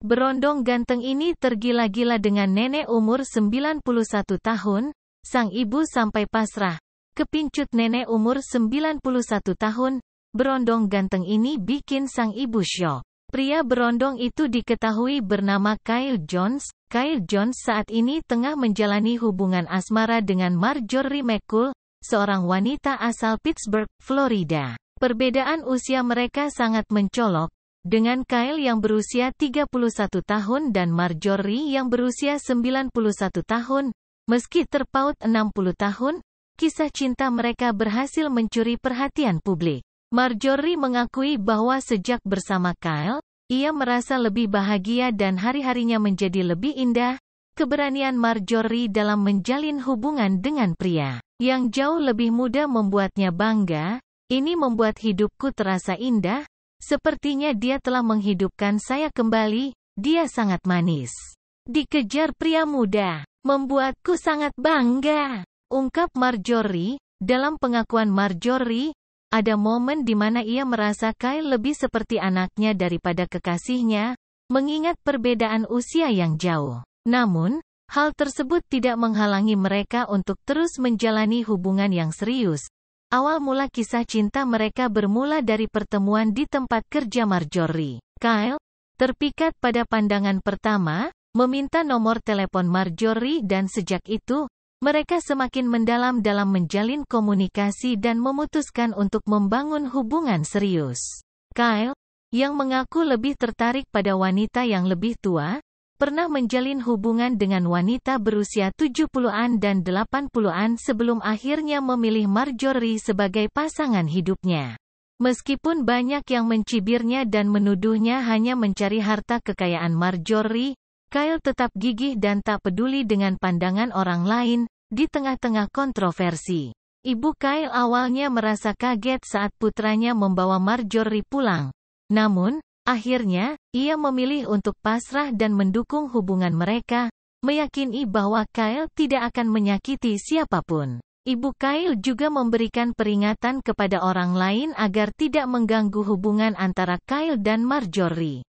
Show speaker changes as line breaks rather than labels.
Berondong ganteng ini tergila-gila dengan nenek umur 91 tahun, sang ibu sampai pasrah. Kepincut nenek umur 91 tahun, berondong ganteng ini bikin sang ibu syok. Pria berondong itu diketahui bernama Kyle Jones. Kyle Jones saat ini tengah menjalani hubungan asmara dengan Marjorie McCool, seorang wanita asal Pittsburgh, Florida. Perbedaan usia mereka sangat mencolok, dengan Kyle yang berusia 31 tahun dan Marjorie yang berusia 91 tahun, meski terpaut 60 tahun, kisah cinta mereka berhasil mencuri perhatian publik. Marjorie mengakui bahwa sejak bersama Kyle, ia merasa lebih bahagia dan hari-harinya menjadi lebih indah. Keberanian Marjorie dalam menjalin hubungan dengan pria yang jauh lebih muda membuatnya bangga. Ini membuat hidupku terasa indah, Sepertinya dia telah menghidupkan saya kembali, dia sangat manis. Dikejar pria muda, membuatku sangat bangga. Ungkap Marjorie, dalam pengakuan Marjorie, ada momen di mana ia merasa Kyle lebih seperti anaknya daripada kekasihnya, mengingat perbedaan usia yang jauh. Namun, hal tersebut tidak menghalangi mereka untuk terus menjalani hubungan yang serius, Awal mula kisah cinta mereka bermula dari pertemuan di tempat kerja Marjorie. Kyle, terpikat pada pandangan pertama, meminta nomor telepon Marjorie dan sejak itu, mereka semakin mendalam dalam menjalin komunikasi dan memutuskan untuk membangun hubungan serius. Kyle, yang mengaku lebih tertarik pada wanita yang lebih tua, pernah menjalin hubungan dengan wanita berusia 70-an dan 80-an sebelum akhirnya memilih Marjorie sebagai pasangan hidupnya. Meskipun banyak yang mencibirnya dan menuduhnya hanya mencari harta kekayaan Marjorie, Kyle tetap gigih dan tak peduli dengan pandangan orang lain, di tengah-tengah kontroversi. Ibu Kyle awalnya merasa kaget saat putranya membawa Marjorie pulang. Namun, Akhirnya, ia memilih untuk pasrah dan mendukung hubungan mereka, meyakini bahwa Kyle tidak akan menyakiti siapapun. Ibu Kyle juga memberikan peringatan kepada orang lain agar tidak mengganggu hubungan antara Kyle dan Marjorie.